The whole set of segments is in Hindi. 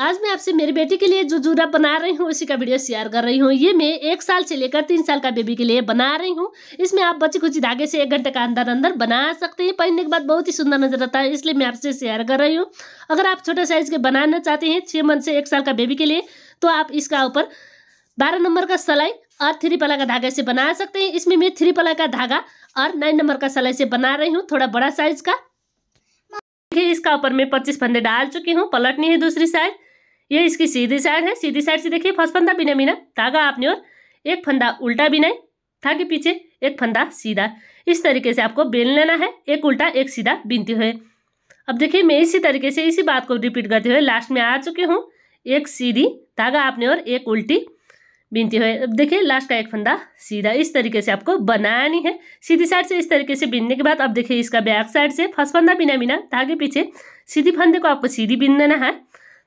आज मैं आपसे मेरी बेटी के लिए जो जूरा बना रही हूँ उसी का वीडियो शेयर कर रही हूँ ये मैं एक साल से लेकर तीन साल का बेबी के लिए बना रही हूँ इसमें आप बच्चे कुछ धागे से एक घंटे का अंदर अंदर बना सकते हैं पहनने के बाद बहुत ही सुंदर नजर आता है इसलिए मैं आपसे शेयर कर रही हूँ अगर आप छोटे साइज के बनाना चाहते हैं छः मंथ से एक साल का बेबी के लिए तो आप इसका ऊपर बारह नंबर का सलाई और थ्री पला का धागे से बना सकते हैं इसमें मैं थ्री पला का धागा और नाइन नंबर का सलाई से बना रही हूँ थोड़ा बड़ा साइज का इसका ऊपर मैं पच्चीस फंदे डाल चुकी हूँ पलटनी है दूसरी साइड ये इसकी सीधी साइड है सीधी साइड से देखिए फर्स्ट फंदा बिना बिना धागा आपने और एक फंदा उल्टा बिना कि पीछे एक फंदा सीधा इस तरीके से आपको बेल लेना है एक उल्टा एक सीधा बिनते हुए अब देखिए मैं इसी तरीके से इसी बात को रिपीट करते हुए लास्ट में आ चुके हूँ एक सीधी धागा आपने और एक उल्टी बीनती हुए अब देखिए लास्ट का एक फंदा सीधा इस तरीके से आपको बनानी है सीधी साइड से इस तरीके से बिनने के बाद अब देखिए इसका बैक साइड से फर्स्ट फंदा बिना बिना धागे पीछे सीधी फंदे को आपको सीधी बिन देना है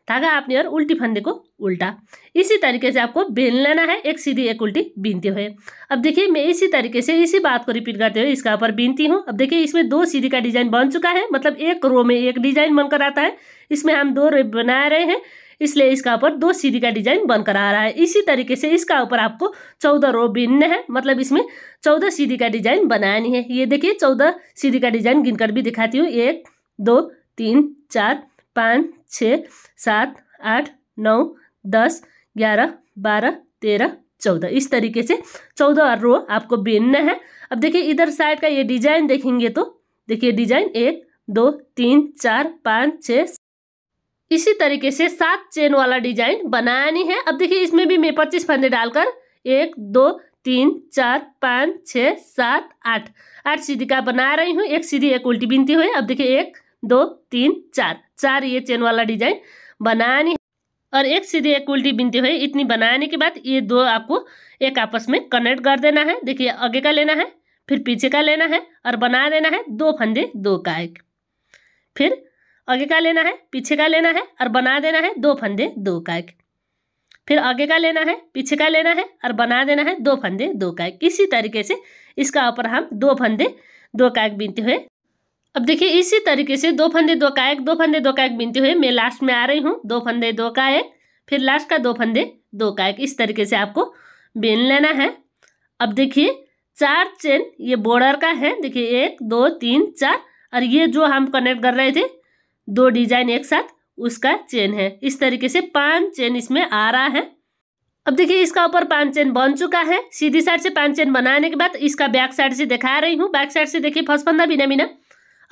धागा आपने और उल्टी फंदे को उल्टा इसी तरीके से आपको बीन लेना है एक सीधी एक उल्टी बीनते हुए अब देखिए मैं इसी तरीके से इसी बात को रिपीट करते हुए इसका ऊपर बीनती हूँ अब देखिए इसमें दो सीधी का डिजाइन बन चुका है मतलब एक रो में एक डिजाइन बनकर आता है इसमें हम दो रो बना रहे हैं इसलिए इसका ऊपर दो सीधी का डिजाइन बनकर आ रहा है इसी तरीके से इसका ऊपर आपको चौदह रो बीनना है मतलब इसमें चौदह सीधी का डिजाइन बनानी है ये देखिए चौदह सीधी का डिजाइन गिनकर भी दिखाती हूँ एक दो तीन चार पाँच छः सात आठ नौ दस ग्यारह बारह तेरह चौदह इस तरीके से चौदह रो आपको बीनना है अब देखिए इधर साइड का ये डिजाइन देखेंगे तो देखिए डिजाइन एक दो तीन चार पाँच छः इसी तरीके से सात चेन वाला डिजाइन बनानी है अब देखिए इसमें भी मैं पच्चीस फंदे डालकर एक दो तीन चार पाँच छः सात आठ आठ सीधी का बना रही हूँ एक सीधी एक उल्टी बिनती हुई अब देखिए एक दो तीन चार चार ये चेन वाला डिजाइन बनानी और एक सीधे एक उल्टी बिनती हुई इतनी बनाने के बाद ये दो आपको एक आपस में कनेक्ट कर देना है देखिए आगे का लेना है फिर पीछे का लेना है और बना देना है दो फंदे दो का एक फिर आगे का लेना है पीछे का लेना है और बना देना है दो फंदे दो का एक फिर आगे का लेना है पीछे का लेना है और बना देना है दो फंदे दो का एक इसी तरीके से इसका ऊपर हम दो फंदे दो का एक बीनते हुए अब देखिए इसी तरीके से दो फंदे दो का एक दो फंदे दो का एक बिनते हुए मैं लास्ट में आ रही हूँ दो फंदे दो का एक फिर लास्ट का दो फंदे दो का एक इस तरीके से आपको बिन लेना है अब देखिए चार चेन ये बॉर्डर का है देखिए एक दो तीन चार और ये जो हम कनेक्ट कर रहे थे दो डिजाइन एक साथ उसका चेन है इस तरीके से पांच चेन इसमें आ रहा है अब देखिए इसका ऊपर पांच चेन बन चुका है सीधी साइड से पांच चेन बनाने के बाद इसका बैक साइड से दिखा रही हूँ बैक साइड से देखिए फर्स्ट फंदा बिना बिना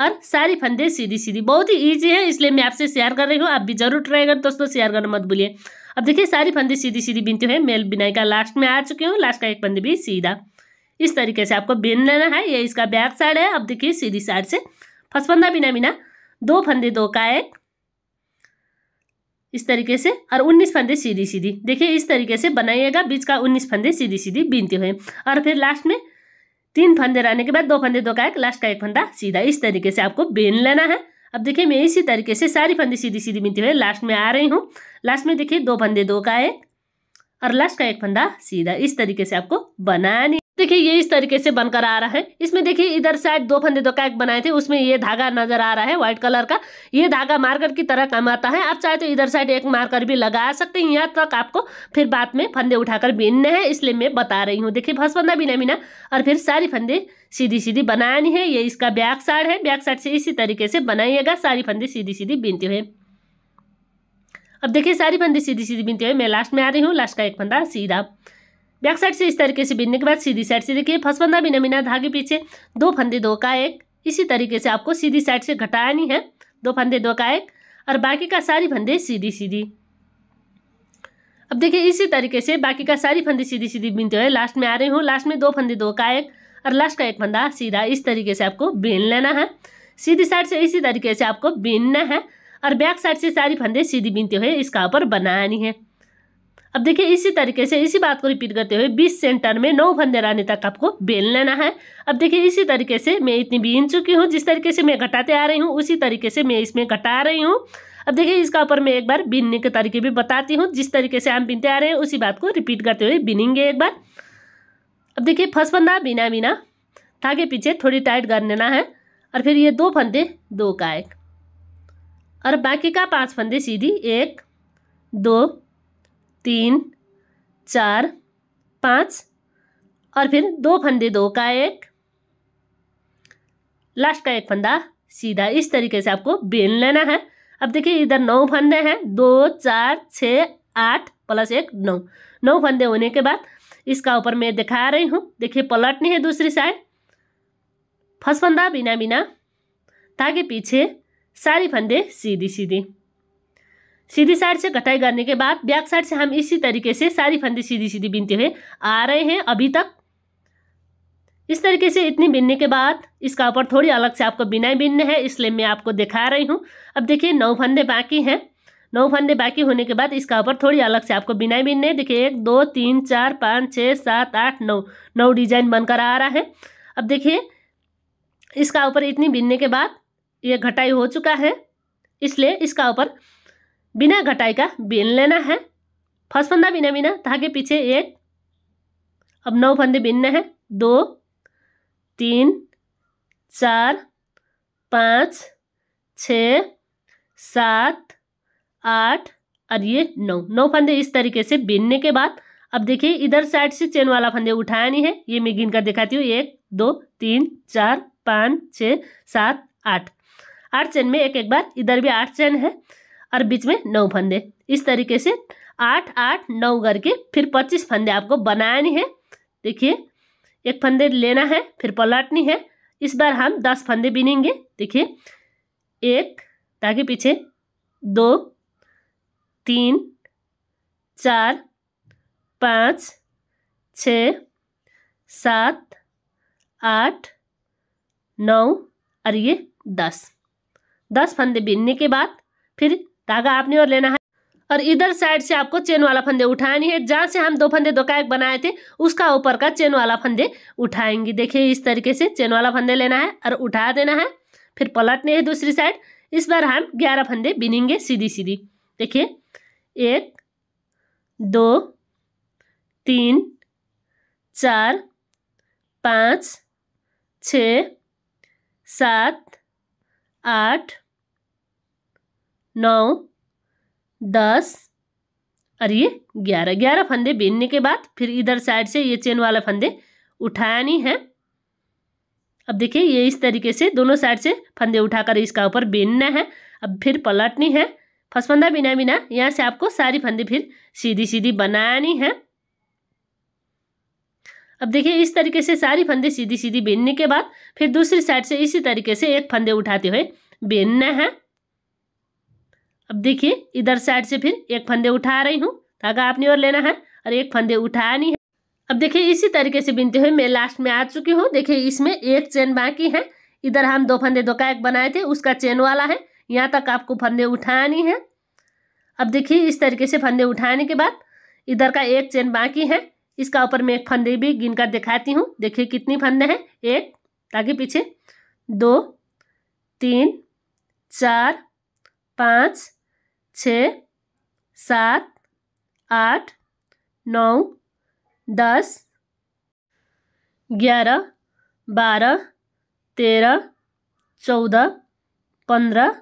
और सारी फंदे सीधी सीधी बहुत ही ईजी है इसलिए मैं आपसे शेयर कर रही हूँ आप भी जरूर ट्राई करें दोस्तों शेयर करना मत भूलिए अब देखिए सारी फंदे सीधी सीधी बिनती हुए मेल बिनाई का लास्ट में आ चुके हूँ लास्ट का एक फंदे भी सीधा इस तरीके से आपको बिन लेना है ये इसका बैक साइड है अब देखिए सीधी साइड से फर्स्ट फंदा बिना बिना दो फंदे दो का एक इस तरीके से और उन्नीस फंदे सीधी सीधी देखिए इस तरीके से बनाइएगा बीच का उन्नीस फंदे सीधी सीधी बीनते हुए और फिर लास्ट में तीन फंदे रहने के बाद दो फंदे दो का एक लास्ट का एक फंदा सीधा इस तरीके से आपको बेन लेना है अब देखिए मैं इसी तरीके से सारी फंदे सीधी सीधी बिनती हुए लास्ट में आ रही हूँ लास्ट में देखिए दो फंदे दो का एक और लास्ट का एक फंदा सीधा इस तरीके से आपको बनानी देखिए ये इस तरीके से बनकर आ रहा है इसमें देखिए इधर साइड दो फंदे दो कैक बनाए थे उसमें ये धागा नजर आ रहा है व्हाइट कलर का ये धागा मार्कर की तरह काम आता है आप चाहे तो इधर साइड एक मार्कर भी लगा सकते हैं यहाँ तक आपको फिर बाद में फंदे उठाकर बीनने हैं इसलिए मैं बता रही हूँ देखिए फर्स्ट फंदा बिना बिना और फिर सारी फंदे सीधी सीधी बनानी है ये इसका बैक साइड है बैक साइड से इसी तरीके से बनाइएगा सारी फंदे सीधी सीधी बीनते हुए अब देखिए सारी फंदे सीधी सीधी बीनते हुए मैं लास्ट में आ रही हूँ लास्ट का एक फंदा सीधा बैक साइड से इस तरीके से बीनने के बाद सीधी साइड से देखिए फसबंदा बिना बिना धागे पीछे दो फंदे दो का एक इसी तरीके से आपको सीधी साइड से घटानी है दो फंदे दो का एक और बाकी का सारी फंदे सीधी सीधी अब देखिए इसी तरीके से बाकी का सारी फंदे सीधी सीधी बीनते हुए लास्ट में आ रही हूँ लास्ट में दो फंदे दो का एक और लास्ट का एक फंदा सीधा इस तरीके से आपको बीन लेना है सीधी साइड से इसी तरीके से आपको बीनना है और बैक साइड से सारी फंदे सीधी बीनते हुए इसका ऊपर बनानी है अब देखिए इसी तरीके से इसी बात को रिपीट करते हुए बीस सेंटर में नौ फंदे रहने तक आपको बेल लेना है अब देखिए इसी तरीके से मैं इतनी बीन चुकी हूँ जिस तरीके से मैं घटाते आ रही हूँ उसी तरीके से मैं इसमें घटा रही हूँ अब देखिए इसका ऊपर मैं एक बार बिनने के तरीके भी बताती हूँ जिस तरीके से हम बिनते आ रहे हैं उसी बात को रिपीट करते हुए बीनेंगे एक बार अब देखिए फर्स्ट फंदा बिना बिना धागे पीछे थोड़ी टाइट कर लेना है और फिर ये दो फंदे दो का एक और बाकी का पाँच फंदे सीधी एक दो तीन चार पाँच और फिर दो फंदे दो का एक लास्ट का एक फंदा सीधा इस तरीके से आपको बेल लेना है अब देखिए इधर नौ फंदे हैं दो चार छः आठ प्लस एक नौ नौ फंदे होने के बाद इसका ऊपर मैं दिखा रही हूँ देखिए पलटनी है दूसरी साइड फर्स्ट फंदा बिना बिना ताकि पीछे सारी फंदे सीधी सीधी सीधी साइड से कटाई करने के बाद बैक साइड से हम इसी तरीके से सारी फंदी सीधी सीधी बीनते हुए आ रहे हैं अभी तक इस तरीके से इतनी बिनने के बाद इसका ऊपर थोड़ी अलग से आपको बिनाई बिनने हैं इसलिए मैं आपको दिखा रही हूँ अब देखिए नौ फंदे बाकी हैं नौ फंदे बाकी होने के बाद इसका ऊपर थोड़ी अलग से आपको बिनाई बिनने हैं देखिए एक दो तीन चार पाँच छः सात आठ नौ नौ डिजाइन बनकर आ रहा है अब देखिए इसका ऊपर इतनी बीनने के बाद ये घटाई हो चुका है इसलिए इसका ऊपर बिना घटाई का बीन लेना है फर्स्ट फंदा बिना बिना धागे पीछे एक अब नौ फंदे बिनने हैं दो तीन चार पाँच छ सात आठ और ये नौ नौ फंदे इस तरीके से बिनने के बाद अब देखिए इधर साइड से चेन वाला फंदे उठाया नहीं है ये मैं गिन कर दिखाती हूँ एक दो तीन चार पाँच छ सात आठ आठ चेन में एक एक बार इधर भी आठ चेन है और बीच में नौ फंदे इस तरीके से आठ आठ नौ करके फिर पच्चीस फंदे आपको बनानी है देखिए एक फंदे लेना है फिर पलटनी है इस बार हम दस फंदे बिनेंगे देखिए एक ताकि पीछे दो तीन चार पाँच छ सात आठ नौ और ये दस दस फंदे बिनने के बाद फिर धागा आपने और लेना है और इधर साइड से आपको चेन वाला फंदे उठाने है जहाँ से हम दो फंदे दो कायक बनाए थे उसका ऊपर का चेन वाला फंदे उठाएंगे देखिए इस तरीके से चेन वाला फंदे लेना है और उठा देना है फिर पलटने हैं दूसरी साइड इस बार हम ग्यारह फंदे बिनेंगे सीधी सीधी देखिए एक दो तीन चार पाँच छ सात आठ नौ दस और ये ग्यारह ग्यारह फंदे बीनने के बाद फिर इधर साइड से ये चेन वाला फंदे उठाया नहीं है अब देखिए ये इस तरीके से दोनों साइड से फंदे उठाकर इसका ऊपर बीनना है अब फिर पलटनी है फर्स्ट फंदा बिना बिना यहाँ से आपको सारी फंदे फिर सीधी सीधी बनानी है अब देखिए इस तरीके से सारी फंदे सीधी सीधी बीनने के बाद फिर दूसरी साइड से इसी तरीके से एक फंदे उठाते हुए बीनना है अब देखिए इधर साइड से फिर एक फंदे उठा रही हूँ धागा आपने ओर लेना है और एक फंदे नहीं है अब देखिए इसी तरीके से बिनते हुए मैं लास्ट में आ चुकी हूँ देखिए इसमें एक चेन बाकी है इधर हम दो फंदे दो का एक बनाए थे उसका चेन वाला है यहाँ तक आपको फंदे उठानी है अब देखिए इस तरीके से फंदे उठाने के बाद इधर का एक चेन बाकी है इसका ऊपर मैं एक फंदे भी गिनकर दिखाती हूँ देखिए कितनी फंदे हैं एक ताकि पीछे दो तीन चार पाँच छः सात आठ नौ दस ग्यारह बारह तेरह चौदह पंद्रह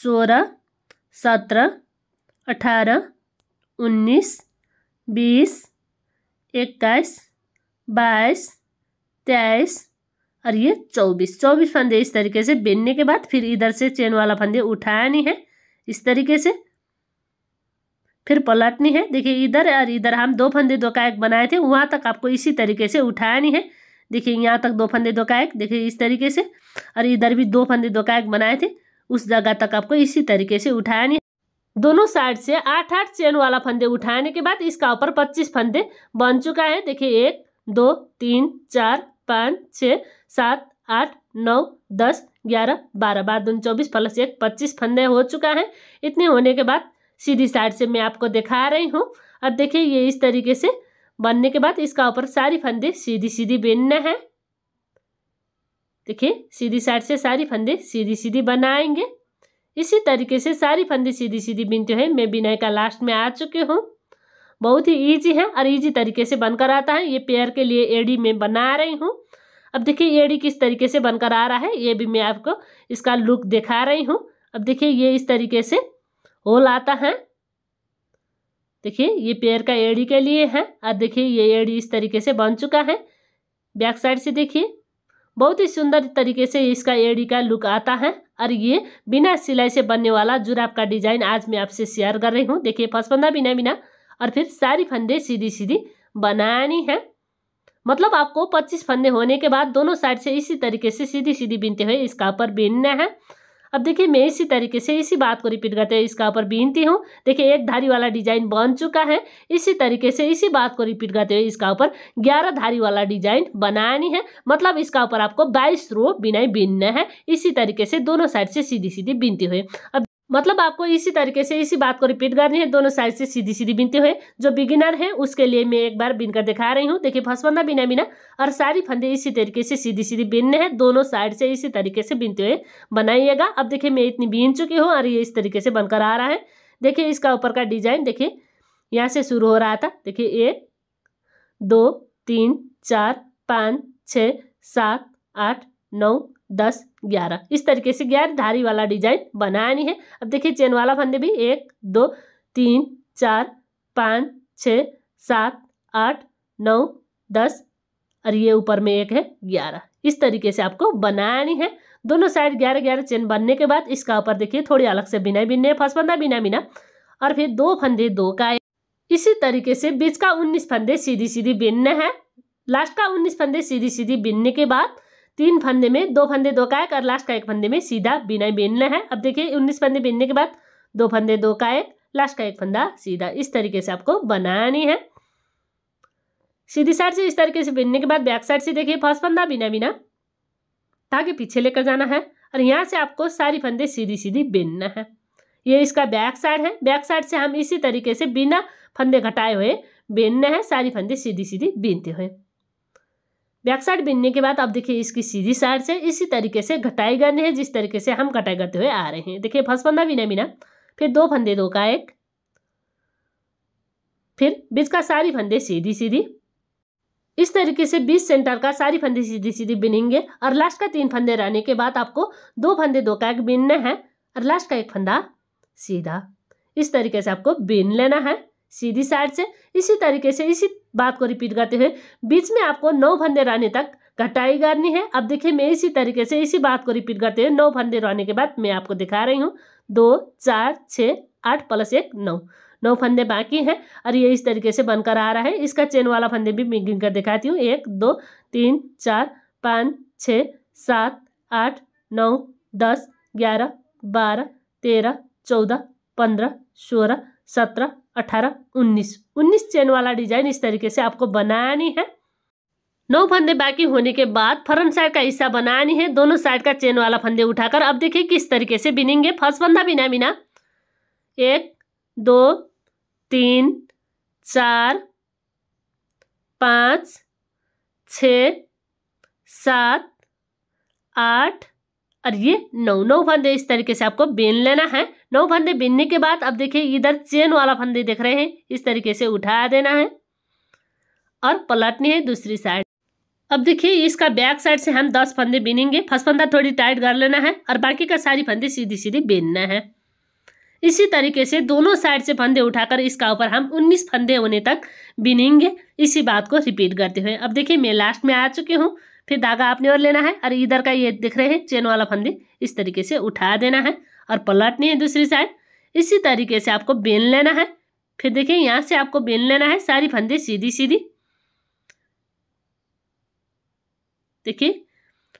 सोलह सत्रह अठारह उन्नीस बीस इक्कीस बाईस तेईस और ये चौबीस चौबीस फंदे इस तरीके से बिनने के बाद फिर इधर से चेन वाला फंदे उठाया नहीं है इस तरीके से फिर पलटनी है देखिए इधर और इधर हम दो फंदे दो कायक बनाए थे वहाँ तक आपको इसी तरीके से उठानी है देखिए यहाँ तक दो फंदे दो कायक देखिए इस तरीके से और इधर भी दो फंदे दो कायक बनाए थे उस जगह तक आपको इसी तरीके से उठानी है दोनों साइड से आठ आठ चेन वाला फंदे उठाने के बाद इसका ऊपर पच्चीस फंदे बन चुका है देखिए एक दो तीन चार पाँच छः सात आठ नौ दस ग्यारह बारह बारह दून चौबीस प्लस एक पच्चीस फंदे हो चुका है इतने होने के बाद सीधी साइड से मैं आपको दिखा रही हूँ और देखिए ये इस तरीके से बनने के बाद इसका ऊपर सारी फंदे सीधी सीधी बिनना है देखिए सीधी साइड से सारी फंदे सीधी सीधी बनाएंगे इसी तरीके से सारी फंदे सीधी सीधी बिनते हैं मैं बिनाई का लास्ट में आ चुकी हूँ बहुत ही ईजी है और इजी तरीके से बनकर आता है ये पेयर के लिए एडी में बना रही हूँ अब देखिए एडी किस तरीके से बनकर आ रहा है ये भी मैं आपको इसका लुक दिखा रही हूँ अब देखिए ये इस तरीके से होल आता है देखिए ये पेयर का एड़ी के लिए है और देखिए ये एड़ी इस तरीके से बन चुका है बैक साइड से देखिए बहुत ही सुंदर तरीके से इसका एड़ी का लुक आता है और ये बिना सिलाई से बनने वाला जुराब का डिजाइन आज मैं आपसे शेयर कर रही हूँ देखिए पसपंदा बिना बिना और फिर सारी फंदे सीधी सीधी बनानी है मतलब आपको 25 फंदे होने के बाद दोनों साइड से इसी तरीके से सीधी सीधी बिनते हुए इसका ऊपर बीनना है अब देखिए मैं इसी तरीके से इसी बात को रिपीट करते हुए इसका ऊपर बीनती हूँ देखिए एक धारी वाला डिजाइन बन चुका है इसी तरीके से इसी बात को रिपीट करते हुए इसका ऊपर ग्यारह धारी वाला डिजाइन बनानी है मतलब इसका ऊपर आपको बाईस रो बिनाई बीनना है इसी तरीके से दोनों साइड से सीधी सीधी बीनती हुई अब मतलब आपको इसी तरीके से इसी बात को रिपीट करनी है दोनों साइड से सीधी सीधी बिनते हुए जो बिगिनर है उसके लिए मैं एक बार बिनकर दिखा रही हूँ देखिए फसबंदा बिना बिना और सारी फंदे इसी तरीके से सीधी सीधी बिनने हैं दोनों साइड से इसी तरीके से बिनते हुए बनाइएगा अब देखिए मैं इतनी बीन चुकी हूँ और ये इस तरीके से बनकर आ रहा है देखिए इसका ऊपर का डिजाइन देखिए यहाँ से शुरू हो रहा था देखिए एक दो तीन चार पाँच छ सात आठ नौ दस ग्यारह इस तरीके से गैर धारी वाला डिजाइन बनाया नहीं है अब देखिए चेन वाला फंदे भी एक दो तीन चार पाँच छ सात आठ नौ दस और ये ऊपर में एक है ग्यारह इस तरीके से आपको नहीं है दोनों साइड ग्यारह ग्यारह चेन बनने के बाद इसका ऊपर देखिए थोड़ी अलग से बिना बिनने फर्स्ट फंदा बिना बिना और फिर दो फंदे दो का इसी तरीके से बीच का उन्नीस फंदे सीधी सीधी बिनना है लास्ट का उन्नीस फंदे सीधी सीधी बिनने के बाद तीन फंदे में दो फंदे दो कायक और लास्ट का एक फंदे में सीधा बिना बीनना है अब देखिए उन्नीस फंदे बीनने के बाद दो फंदे दो कायक लास्ट का एक फंदा सीधा इस तरीके से आपको बनानी है सीधी साइड से इस तरीके से बिनने के बाद बैक साइड से देखिए फर्स्ट फंदा बिना बिना ताकि पीछे लेकर जाना है और यहाँ से आपको सारी फंदे सीधी सीधी बिनना है ये इसका बैक साइड है बैक साइड से हम इसी तरीके से बिना फंदे घटाए हुए बिनना है सारी फंदे सीधी सीधी बीनते हुए बैक साइड बिनने के बाद आप देखिए इसकी सीधी साइड से इसी तरीके से घटाई करनी है जिस तरीके से हम कटाई करते हुए आ रहे हैं देखिए फर्स्ट फंदा बिना बिना फिर दो फंदे दो का एक फिर बीच का सारी फंदे सीधी सीधी इस तरीके से बीच सेंटर का सारी फंदे सीधी सीधी बिनेंगे और लास्ट का तीन फंदे रहने के बाद आपको दो फंदे दो का एक बिनना है और लास्ट का एक फंदा सीधा इस तरीके से आपको बीन लेना है सीधी साइड से इसी तरीके से इसी बात को रिपीट करते हुए बीच में आपको नौ फंदे रहने तक घटाई करनी है अब देखिए मैं इसी तरीके से इसी बात को रिपीट करते हुए नौ फंदे रहने के बाद मैं आपको दिखा रही हूँ दो चार छः आठ प्लस एक नौ नौ फंदे बाकी हैं और ये इस तरीके से बनकर आ रहा है इसका चेन वाला फंदे भी मैं गिन कर दिखाती हूँ एक दो तीन चार पाँच छः सात आठ नौ दस ग्यारह बारह तेरह चौदह पंद्रह सोलह सत्रह अठारह उन्नीस उन्नीस चेन वाला डिजाइन इस तरीके से आपको बनानी है नौ फंदे बाकी होने के बाद फ्रंट साइड का हिस्सा बनानी है दोनों साइड का चेन वाला फंदे उठाकर अब देखिए किस तरीके से बिनेंगे फर्स्ट फंदा बिना बिना एक दो तीन चार पाँच छ सात आठ और ये नौ नौ फंदे इस तरीके से आपको बीन लेना है नौ फंदे बीनने के बाद अब देखिए इधर चेन वाला फंदे देख रहे हैं इस तरीके से उठा देना है और पलटनी है दूसरी साइड अब देखिए इसका बैक साइड से हम दस फंदे बीनेंगे फर्स्ट फंदा थोड़ी टाइट कर लेना है और बाकी का सारी फंदे सीधी सीधी बीनना है इसी तरीके से दोनों साइड से फंदे उठाकर इसका ऊपर हम 19 फंदे होने तक बिनेंगे इसी बात को रिपीट करते हुए अब देखिए मैं लास्ट में आ चुकी हूँ फिर धागा आपने और लेना है और इधर का ये देख रहे हैं चेन वाला फंदी इस तरीके से उठा देना है और पलटनी है दूसरी साइड इसी तरीके से आपको बेन लेना है फिर देखिए यहाँ से आपको बेन लेना है सारी फंदी सीधी सीधी देखिए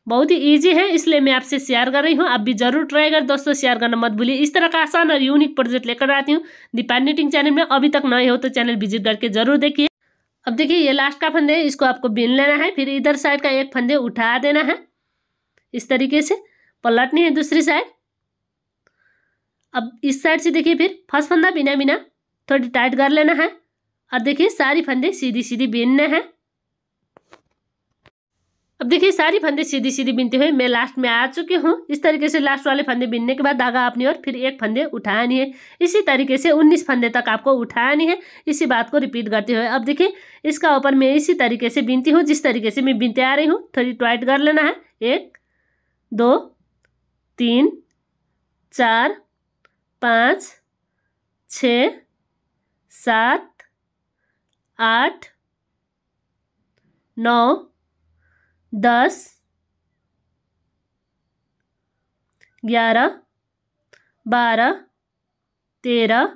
बहुत ही इजी है इसलिए मैं आपसे शेयर कर रही हूँ आप भी जरूर ट्राई कर दोस्तों शेयर करना मत भूलिए इस तरह का आसान और यूनिक प्रोजेक्ट लेकर आती हूँ दीपा नीटिंग चैनल में अभी तक नए हो तो चैनल विजिट करके जरूर देखिए अब देखिए ये लास्ट का फंदे इसको आपको बीन लेना है फिर इधर साइड का एक फंदे उठा देना है इस तरीके से पलटनी है दूसरी साइड अब इस साइड से देखिए फिर फर्स्ट फंदा बिना बिना थोड़ी टाइट कर लेना है और देखिए सारी फंदे सीधी सीधी बीनने हैं अब देखिए सारी फंदे सीधी सीधी बिनते हुए मैं लास्ट में आ चुके हूँ इस तरीके से लास्ट वाले फंदे बिनने के बाद धागा अपनी और फिर एक फंदे उठानी है इसी तरीके से उन्नीस फंदे तक आपको उठानी है इसी बात को रिपीट करते हुए अब देखिए इसका ऊपर मैं इसी तरीके से बिनती हूँ जिस तरीके से मैं बिनते आ रही हूँ थोड़ी ट्वाइट कर लेना है एक दो तीन चार पाँच छ सात आठ नौ दस ग्यारह बारह तेरह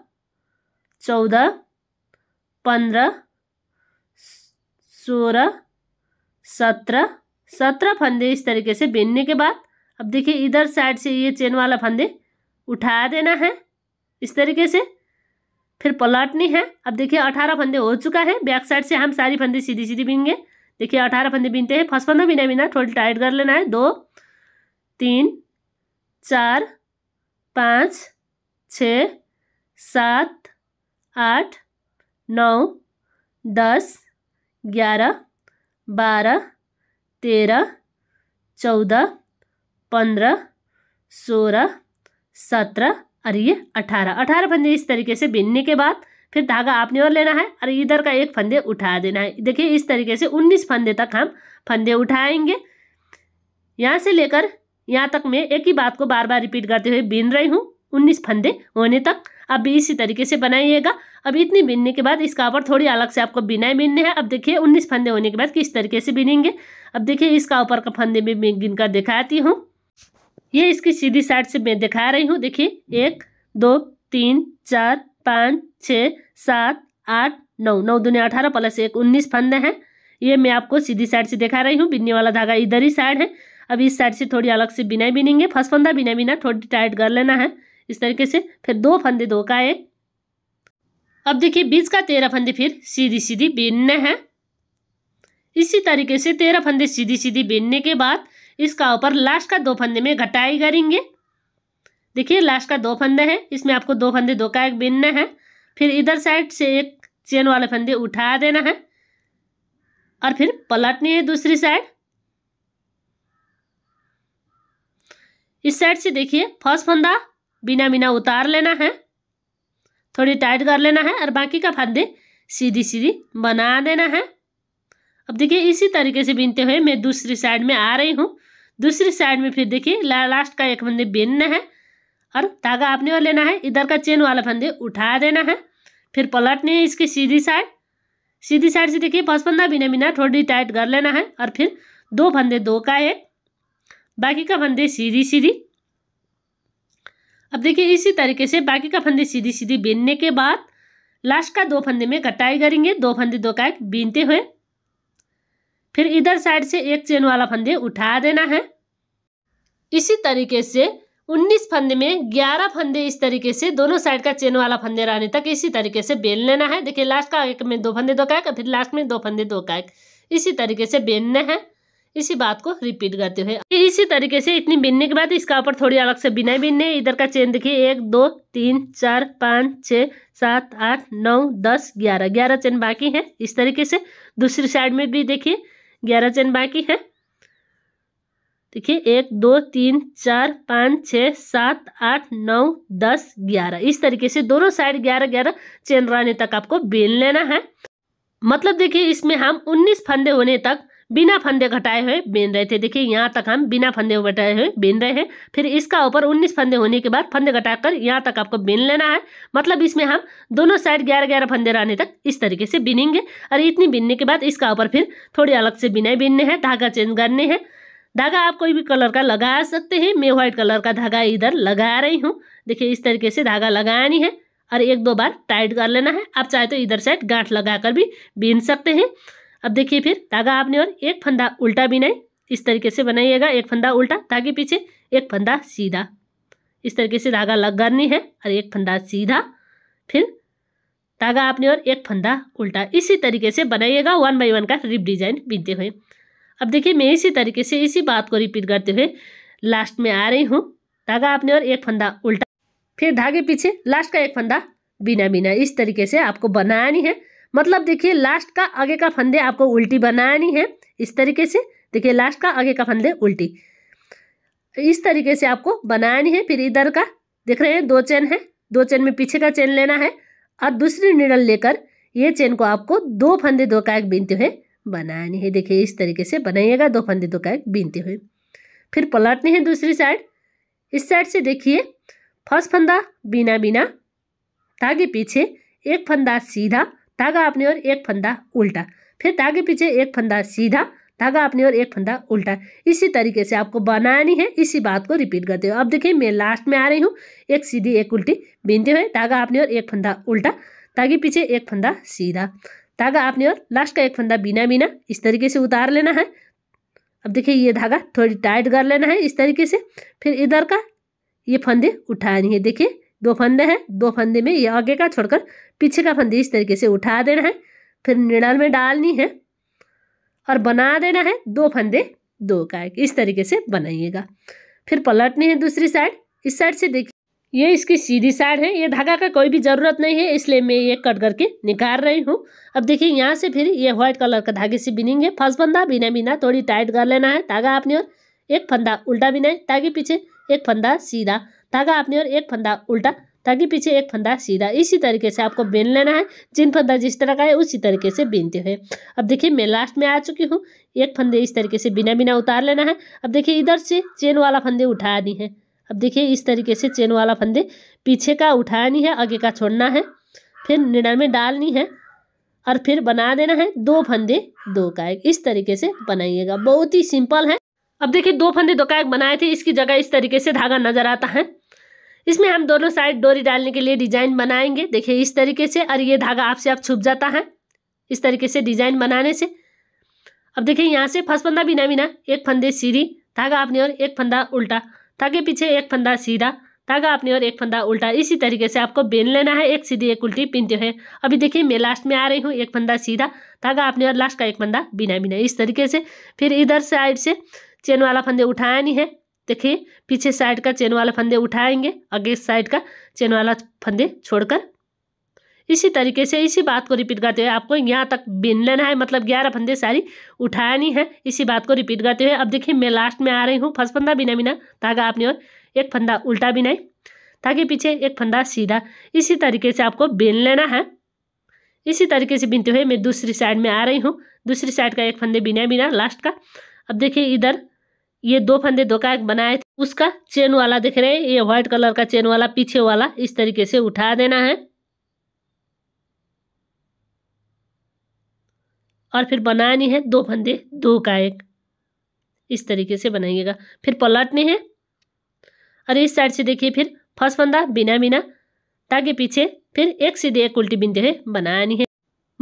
चौदह पंद्रह सोलह सत्रह सत्रह फंदे इस तरीके से बिनने के बाद अब देखिए इधर साइड से ये चेन वाला फंदे उठा देना है इस तरीके से फिर पलटनी है अब देखिए अठारह फंदे हो चुका है बैक साइड से हम सारी फंदे सीधी सीधी बिनेंगे देखिए अठारह फंदे बीनते हैं फर्स्ट फंदा बिना बिना थोड़ी टाइट कर लेना है दो तीन चार पाँच छ सात आठ नौ दस ग्यारह बारह तेरह चौदह पंद्रह सोलह सत्रह और ये अठारह अठारह फंदे इस तरीके से बिनने के बाद फिर धागा आपने और लेना है और इधर का एक फंदे उठा देना है देखिए इस तरीके से उन्नीस फंदे तक हम फंदे उठाएंगे यहाँ से लेकर यहाँ तक मैं एक ही बात को बार बार रिपीट करते हुए बीन रही हूँ उन्नीस फंदे होने तक अब भी इसी तरीके से बनाइएगा अब इतनी बीनने के बाद इसका ऊपर थोड़ी अलग से आपको बिनाई बीनने हैं अब देखिए उन्नीस फंदे होने के बाद किस तरीके से बिनेंगे अब देखिए इसका ऊपर का फंदे भी मैं गिन कर दिखाती हूँ ये इसकी सीधी साइड से मैं दिखा रही हूँ देखिए एक दो तीन चार पाँच छः सात आठ नौ नौ दुनिया अठारह प्लस एक उन्नीस फंदे हैं ये मैं आपको सीधी साइड से दिखा रही हूँ बिनने वाला धागा इधर ही साइड है अब इस साइड से थोड़ी अलग से बिना बिनेंगे फर्स्ट फंदा बिना बिना थोड़ी टाइट कर लेना है इस तरीके से फिर दो फंदे दो का एक अब देखिए बीच का तेरह फंदे फिर सीधी सीधी बिनने हैं इसी तरीके से तेरह फंदे सीधी सीधी बिनने के बाद इसका ऊपर लास्ट का दो फंदे में घटाई करेंगे देखिए लास्ट का दो फंदे हैं इसमें आपको दो फंदे दो का एक बिनना है फिर इधर साइड से एक चेन वाले फंदे उठा देना है और फिर पलटनी है दूसरी साइड इस साइड से देखिए फर्स्ट फंदा बिना बिना उतार लेना है थोड़ी टाइट कर लेना है और बाकी का फंदे सीधी सीधी बना देना है अब देखिए इसी तरीके से बीनते हुए मैं दूसरी साइड में आ रही हूँ दूसरी साइड में फिर देखिए ला, लास्ट का एक फंदे बीनना है और धागा आपने और लेना है इधर का चेन वाला फंदे उठा देना है फिर पलटने इसकी सीधी साइड सीधी साइड से देखिए फर्स्ट फंदा बिना बिना थोड़ी टाइट कर लेना है और फिर दो फंदे दो का एक बाकी का फंदे सीधी सीधी अब देखिए इसी तरीके से बाकी का फंदे सीधी सीधी बीनने के बाद लास्ट का दो फंदे में कटाई करेंगे दो फंदे दो का एक बीनते हुए फिर इधर साइड से एक चेन वाला फंदे उठा देना है इसी तरीके से 19 फंदे में 11 फंदे इस तरीके से दोनों साइड का चेन वाला फंदे रहने तक इसी तरीके से बेल लेना है देखिए लास्ट का एक में दो फंदे दो का एक फिर लास्ट में दो फंदे दो का एक इसी तरीके से बेलने हैं इसी बात को रिपीट करते हुए इसी तरीके से इतनी बिनने के बाद इसका ऊपर थोड़ी अलग से बिना बिनने इधर का चेन देखिए एक दो तीन चार पाँच छः सात आठ नौ दस ग्यारह ग्यारह चेन बाकी है इस तरीके से दूसरी साइड में भी देखिए ग्यारह चेन बाकी है देखिए एक दो तीन चार पाँच छः सात आठ नौ दस ग्यारह इस तरीके से दोनों साइड ग्यारह ग्यारह चेन रहने तक आपको बीन लेना है मतलब देखिए इसमें हम उन्नीस फंदे होने तक बिना फंदे घटाए हुए बीन रहे थे देखिए यहाँ तक हम बिना फंदे घटाए हुए बीन रहे हैं फिर इसका ऊपर 19 फंदे होने के बाद फंदे घटाकर यहाँ तक आपको बीन लेना है मतलब इसमें हम दोनों साइड 11 11 फंदे रहने तक इस तरीके से बीनेंगे और इतनी बीनने के बाद इसका ऊपर फिर थोड़ी अलग से बिनाई बीनने हैं धागा चेंज करने हैं धागा आप कोई भी कलर का लगा सकते हैं मैं व्हाइट कलर का धागा इधर लगा रही हूँ देखिए इस तरीके से धागा लगानी है और एक दो बार टाइट कर लेना है आप चाहे तो इधर साइड गांठ लगा कर भी बीन सकते हैं अब देखिए फिर धागा आपने और एक फंदा उल्टा बिनाई इस तरीके से बनाइएगा एक फंदा उल्टा ताकि पीछे एक फंदा सीधा इस तरीके से धागा लग करनी है और एक फंदा सीधा फिर धागा आपने और एक फंदा उल्टा इसी तरीके से बनाइएगा वन बाई वन का रिप डिजाइन बीनते हुए अब देखिए मैं इसी तरीके से इसी बात को रिपीट करते हुए लास्ट में आ रही हूँ धागा आपने और एक फंदा उल्टा फिर धागे पीछे लास्ट का एक फंदा बिना बिना इस तरीके से आपको बनानी है मतलब देखिए लास्ट का आगे का फंदे आपको उल्टी बनानी है इस तरीके से देखिए लास्ट का आगे का फंदे उल्टी इस तरीके से आपको बनानी है फिर इधर का देख रहे हैं दो चेन है दो चेन में पीछे का चेन लेना है और दूसरी निडल लेकर ये चेन को आपको दो फंदे दो का एक बीनते हुए बनानी है देखिए इस तरीके से बनाइएगा दो फंदे दो कैक बीनते हुए फिर पलटनी है दूसरी साइड इस साइड से देखिए फर्स्ट फंदा बिना बिना तागे पीछे एक फंदा सीधा धागा आपने और एक फंदा उल्टा फिर धागे पीछे एक फंदा सीधा धागा आपने और एक फंदा उल्टा इसी तरीके से आपको बनानी है इसी बात को रिपीट करते हो अब देखिए मैं लास्ट में आ रही हूँ एक सीधी एक उल्टी बीनते हुए धागा आपने और एक फंदा उल्टा धागे पीछे एक फंदा सीधा धागा आपने और लास्ट का एक फंदा बिना बिना इस तरीके से उतार लेना है अब देखिए ये धागा थोड़ी टाइट कर लेना है इस तरीके से फिर इधर का ये फंदे उठानी है देखिए दो फंदे हैं दो फंदे में ये आगे का छोड़कर पीछे का फंदे इस तरीके से उठा देना है फिर निड़ल में डालनी है और बना देना है दो फंदे दो का इस तरीके से बनाइएगा फिर पलटनी है दूसरी साइड इस साइड से देखिए ये इसकी सीधी साइड है ये धागा का कोई भी ज़रूरत नहीं है इसलिए मैं ये कट करके निकाल रही हूँ अब देखिए यहाँ से फिर ये व्हाइट कलर का धागे से बिनिंग है फर्स्ट फंदा बिना बिना थोड़ी टाइट कर लेना है धागा आपने और एक फंदा उल्टा बिनाए ताकि पीछे एक फंदा सीधा धागा आपने और एक फंदा उल्टा ताकि पीछे एक फंदा सीधा इसी तरीके से आपको बिन लेना है जिन फंदा जिस तरह का है उसी तरीके से बिनते हुए अब देखिए मैं लास्ट में आ चुकी हूँ एक फंदे इस तरीके से बिना बिना उतार लेना है अब देखिए इधर से चेन वाला फंदे उठा दी है अब देखिए इस तरीके से चेन वाला फंदे पीछे का उठाया नहीं है आगे का छोड़ना है फिर निन्यानवे डालनी है और फिर बना देना है दो फंदे दो का एक इस तरीके से बनाइएगा बहुत ही सिंपल है अब देखिए दो फंदे दो का एक बनाए थे इसकी जगह इस तरीके से धागा नजर आता है इसमें हम दोनों साइड डोरी डालने के लिए डिजाइन बनाएंगे देखिए इस तरीके से और ये धागा आपसे आप छुप जाता है इस तरीके से डिजाइन बनाने से अब देखिए यहाँ से फंस फंदा बिना बिना एक फंदे सीढ़ी धागा आपने और एक फंदा उल्टा धागे पीछे एक फंदा सीधा धागा अपनी और एक फंदा उल्टा इसी तरीके से आपको बेन लेना है एक सीधी एक उल्टी पिनते हुए अभी देखिए मैं लास्ट में आ रही हूँ एक फंदा सीधा धागा आपने और लास्ट का एक फंदा बिना बिना इस तरीके से फिर इधर साइड से चेन वाला फंदे उठाया नहीं है देखिए पीछे साइड का चेन वाला फंदे उठाएंगे अगे साइड का चेन वाला फंदे छोड़कर इसी तरीके से इसी बात को रिपीट करते हुए आपको यहाँ तक बिन लेना है मतलब ग्यारह फंदे सारी उठानी है इसी बात को रिपीट करते हुए अब देखिए मैं लास्ट में आ रही हूँ फर्स्ट फंदा बिना बिना ताकि आपने और एक फंदा उल्टा बिनाई ताकि पीछे एक फंदा सीधा इसी तरीके से आपको बिन लेना है इसी तरीके से बिनते हुए मैं दूसरी साइड में आ रही हूँ दूसरी साइड का एक फंदे बिना बिना लास्ट का अब देखिए इधर ये दो फंदे दो का एक बनाए थे उसका चेन वाला देख रहे हैं ये व्हाइट कलर का चेन वाला पीछे वाला इस तरीके से उठा देना है और फिर बनानी है दो फंदे दो का एक इस तरीके से बनाइएगा फिर पलटने हैं और इस साइड से देखिए फिर फर्स्ट फंदा बिना बिना ताकि पीछे फिर एक सीधे एक उल्टी बिंदे है बनानी है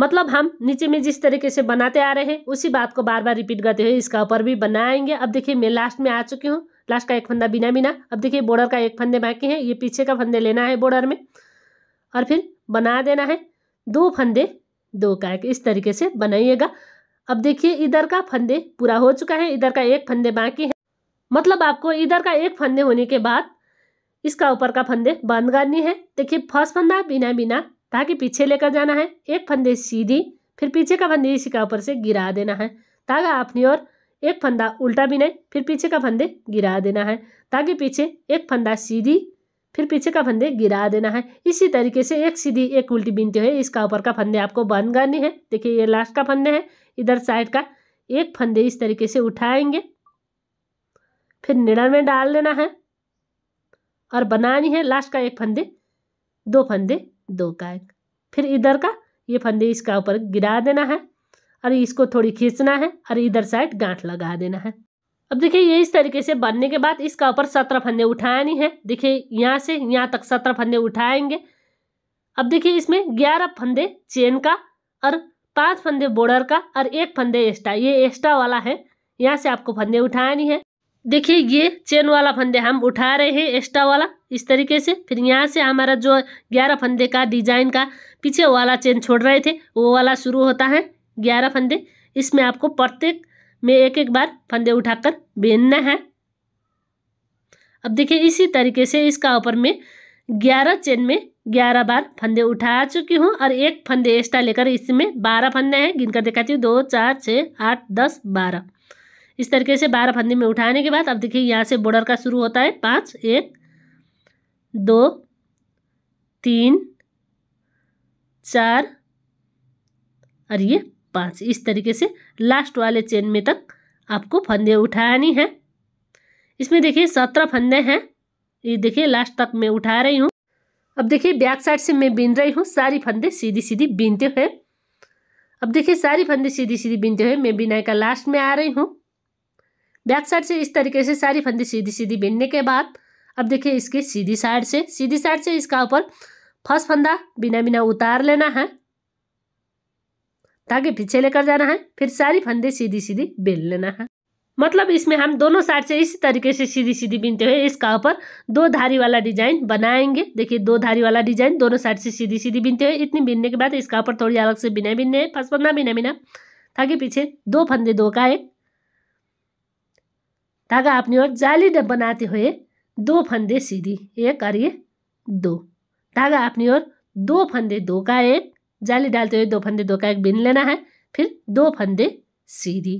मतलब हम नीचे में जिस तरीके से बनाते आ रहे हैं उसी बात को बार बार रिपीट करते हुए इसका ऊपर भी बनाएंगे अब देखिए मैं लास्ट में आ चुकी हूँ लास्ट का एक फंदा बिना बिना अब देखिए बॉर्डर का एक फंदे बाकी है ये पीछे का फंदे लेना है बॉर्डर में और फिर बना देना है दो फंदे दो का एक इस तरीके से बनाइएगा अब देखिए इधर का फंदे पूरा हो चुका है इधर का एक फंदे बाकी है मतलब आपको इधर का एक फंदे होने के बाद इसका ऊपर का फंदे बंद करनी है देखिए फर्स्ट फंदा बिना बिना ताकि पीछे लेकर जाना है एक फंदे सीधी फिर पीछे का फंदे इसी का ऊपर से गिरा देना है ताकि अपनी ओर एक फंदा उल्टा बिनाए फिर पीछे का फंदे गिरा देना है ताकि पीछे एक फंदा सीधी फिर पीछे का फंदे गिरा देना है इसी तरीके से एक सीधी एक उल्टी बिनती हुए इसका ऊपर का फंदे आपको बंद करनी है देखिए ये लास्ट का फंदे है इधर साइड का एक फंदे इस तरीके से उठाएंगे फिर निड़न में डाल देना है और बनानी है लास्ट का एक फंदे दो फंदे दो का एक फिर इधर का ये फंदे इसका ऊपर गिरा देना है और इसको थोड़ी खींचना है और इधर साइड गांठ लगा देना है अब देखिए ये इस तरीके से बनने के बाद इसका ऊपर सत्रह फंदे उठानी है देखिए यहाँ से यहाँ तक सत्रह फंदे उठाएंगे अब देखिए इसमें ग्यारह फंदे चेन का और पांच फंदे बॉर्डर का और एक फंदे एक्स्ट्रा ये एक्स्ट्रा वाला है यहाँ से आपको फंदे उठानी है देखिए ये चेन वाला फंदे हम उठा रहे हैं एक्स्ट्रा वाला इस तरीके से फिर यहाँ से हमारा जो ग्यारह फंदे का डिजाइन का पीछे वाला चेन छोड़ रहे थे वो वाला शुरू होता है ग्यारह फंदे इसमें आपको प्रत्येक में एक एक बार फंदे उठाकर बेनना है अब देखिए इसी तरीके से इसका ऊपर में ग्यारह चेन में ग्यारह बार फंदे उठा चुकी हूँ और एक फंदे एक्स्ट्रा लेकर इसमें बारह फंदे हैं गिनकर दिखाती हूँ दो चार छः आठ दस बारह इस तरीके से बारह फंदे में उठाने के बाद अब देखिए यहाँ से बॉर्डर का शुरू होता है पाँच एक दो तीन चार और ये पाँच इस तरीके से लास्ट वाले चेन में तक आपको फंदे उठानी हैं इसमें देखिए सत्रह फंदे हैं ये देखिए लास्ट तक मैं उठा रही हूँ अब देखिए बैक साइड से मैं बीन रही हूँ सारी फंदे सीधी सीधी बीनते हुए अब देखिए सारी फंदे सीधी सीधी बीनते हुए मैं बिनाई का लास्ट में आ रही हूँ बैक साइड से इस तरीके से सारी फंदे सीधी सीधी बीनने के बाद अब देखिए इसके सीधी साइड से सीधी साइड से इसका ऊपर फर्स्ट फंदा बिना बिना उतार लेना है ताकि पीछे लेकर जाना है फिर सारी फंदे सीधी सीधी बेल लेना है मतलब इसमें हम दोनों साइड से इसी तरीके से सीधी सीधी बीनते हुए इसका ऊपर दो धारी वाला डिजाइन बनाएंगे देखिए दो धारी वाला डिजाइन दोनों साइड से सीधी सीधी बीनते हुए इतनी बीनने के बाद इसका ऊपर थोड़ी अलग से बिना बिनने फंस पर ना बिना बिना ताकि पीछे दो फंदे दो का एक धागा अपनी ओर जाली डब बनाते हुए दो फंदे सीधी एक और ये दो धागा अपनी ओर दो फंदे दो का एक जाली डालते हुए दो फंदे दो का एक बिन लेना है फिर दो फंदे सीधी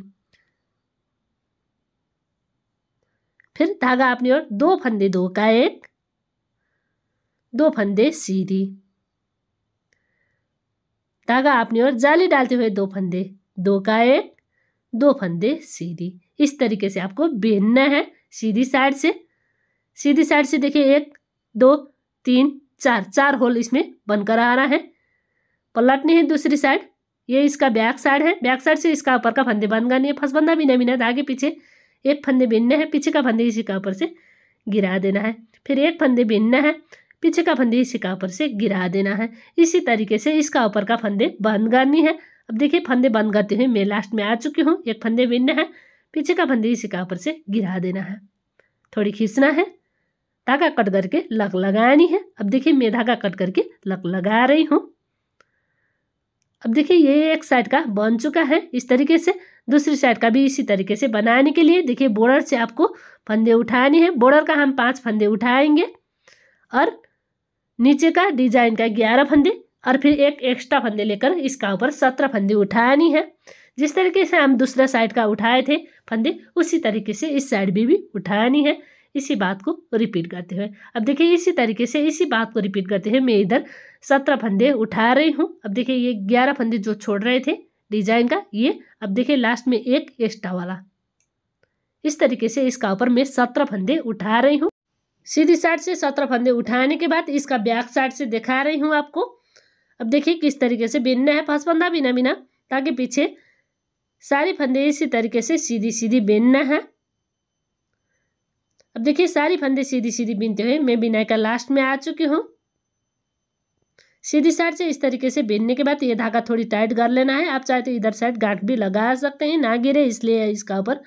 फिर धागा अपनी ओर दो फंदे दो का एक दो फंदे सीधी धागा अपनी ओर जाली डालते हुए दो फंदे दो का एक दो फंदे सीधी इस तरीके से आपको बिनना है सीधी साइड से सीधी साइड से देखिए एक दो तीन चार चार होल इसमें बनकर आ रहा है पलटनी है दूसरी साइड ये इसका बैक साइड है बैक साइड से इसका ऊपर का फंदे करनी है बंदा बिना बिना आगे पीछे एक फंदे बिनना है पीछे का फंदे इसी का ऊपर से गिरा देना है फिर एक फंदे बिनना है पीछे का फंदे इसी का ऊपर से गिरा देना है इसी तरीके से इसका ऊपर का फंदे करनी है अब देखिए फंदे करते हुए मैं लास्ट में आ चुकी हूँ एक फंदे बिनना है पीछे का फंदे इसी का ऊपर से गिरा देना है थोड़ी खींचना है धागा कट करके लक लगानी है अब देखिए मैं धागा कट करके लक लगा रही हूँ अब देखिए ये एक साइड का बन चुका है इस तरीके से दूसरी साइड का भी इसी तरीके से बनाने के लिए देखिए बॉर्डर से आपको फंदे उठाने हैं बॉर्डर का हम पाँच फंदे उठाएंगे और नीचे का डिजाइन का ग्यारह फंदे और फिर एक एक्स्ट्रा फंदे लेकर इसका ऊपर सत्रह फंदे उठानी है जिस तरीके से हम दूसरा साइड का उठाए थे फंदे उसी तरीके से इस साइड भी भी उठानी है इसी बात को रिपीट करते हुए अब देखिए इसी तरीके से इसी बात को रिपीट करते हुए मैं इधर सत्रह फंदे उठा रही हूँ अब देखिए ये ग्यारह फंदे जो छोड़ रहे थे डिजाइन का ये अब देखिए लास्ट में एक एक्स्ट्रा वाला इस तरीके से इसका ऊपर मैं सत्रह फंदे उठा रही हूँ सीधी साइड से सत्रह फंदे उठाने के बाद इसका बैक साइड से दिखा रही हूँ आपको अब देखिए किस तरीके से बिनना है फर्स्ट फंदा बिना बिना ताकि पीछे सारे फंदे इसी तरीके से सीधी सीधी बिनना है अब देखिए सारी फंदे सीधी सीधी बीनते हुए मैं बिनाई का लास्ट में आ चुकी हूँ सीधी साइड से इस तरीके से बीनने के बाद ये धागा थोड़ी टाइट कर लेना है आप चाहे तो इधर साइड गांठ भी लगा सकते हैं ना गिरे इसलिए इसका ऊपर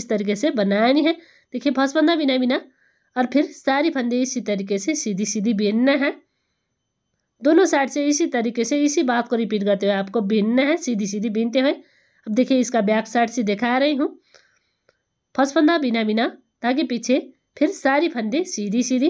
इस तरीके से बनाया नहीं है देखिए फर्स्ट फंदा बिना बिना और फिर सारी फंदे इसी तरीके से सीधी सीधी बीनना है दोनों साइड से इसी तरीके से इसी बात को रिपीट करते हुए आपको बीनना है सीधी सीधी बीनते हुए अब देखिए इसका बैक साइड से दिखा रही हूँ फर्स्ट फंदा बिना बिना ताकि पीछे फिर सारी फंदे सीधी सीधी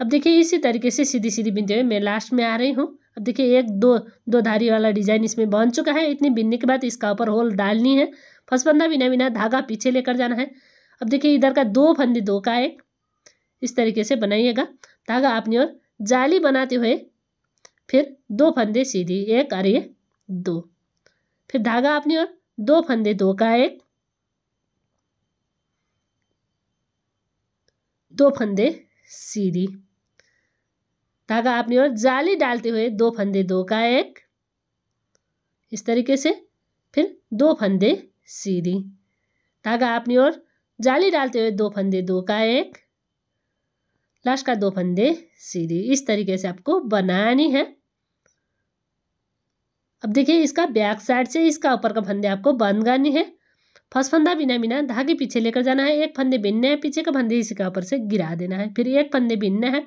अब देखिए इसी तरीके से सीधी सीधी बिनते हुए मैं लास्ट में आ रही हूँ अब देखिए एक दो दो धारी वाला डिजाइन इसमें बन चुका है इतनी बिनने के बाद इसका ऊपर होल डालनी है फर्स्ट फंदा बिना बिना धागा पीछे लेकर जाना है अब देखिए इधर का दो फंदे दो का एक इस तरीके से बनाइएगा धागा अपनी ओर जाली बनाते हुए फिर दो फंदे सीधी एक और ये दो फिर धागा अपनी ओर दो फंदे दो का एक दो फंदे सीधी धागा आपने और जाली डालते हुए दो फंदे दो का एक इस तरीके से फिर दो फंदे सीधी धागा आपने और जाली डालते हुए दो फंदे दो का एक लास्ट का दो फंदे सीधी इस तरीके से आपको बनानी है अब देखिए इसका बैक साइड से इसका ऊपर का फंदे आपको बंद करनी है फंस फंदा बिना बिना धागे पीछे लेकर जाना है एक फंदे बिनने हैं पीछे का फंदे इसी ऊपर से गिरा देना है फिर एक फंदे भिन्न है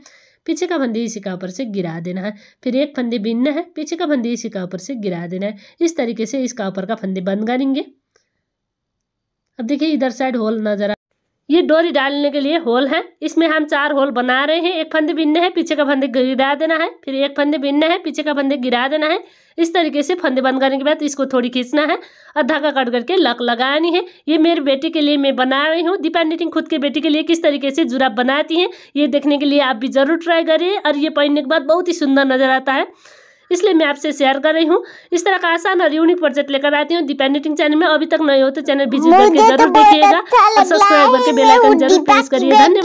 पीछे का फंदे इसी ऊपर से गिरा देना है फिर एक फंदे भिन्न है पीछे का फंदे इसी ऊपर से गिरा देना है इस तरीके से इसका ऊपर का फंदे बंद करेंगे अब देखिए इधर साइड होल नजर ये डोरी डालने के लिए होल है इसमें हम चार होल बना रहे हैं एक फंदे बिनने हैं पीछे का फंदे गिरा देना है फिर एक फंदे बिनना है पीछे का फंदे गिरा देना है इस तरीके से फंदे बंद करने के बाद इसको थोड़ी खींचना है और धागा कट करके लक लगानी है ये मेरे बेटे के लिए मैं बना रही हूँ दीपा निटिंग खुद के बेटे के लिए किस तरीके से जुराब बनाती हैं ये देखने के लिए आप भी ज़रूर ट्राई करिए और ये पहनने के बाद बहुत ही सुंदर नज़र आता है इसलिए मैं आपसे शेयर कर रही हूँ इस तरह का आसान और यूनिक प्रोजेक्ट लेकर आती हूँ डिपेंडिटिंग चैनल में अभी तक नहीं हो तो चैनल विजिट करके जरूर तो देखिएगा अच्छा और सब्सक्राइब करके बेलाइकन जरूर प्रेस करिए धन्यवाद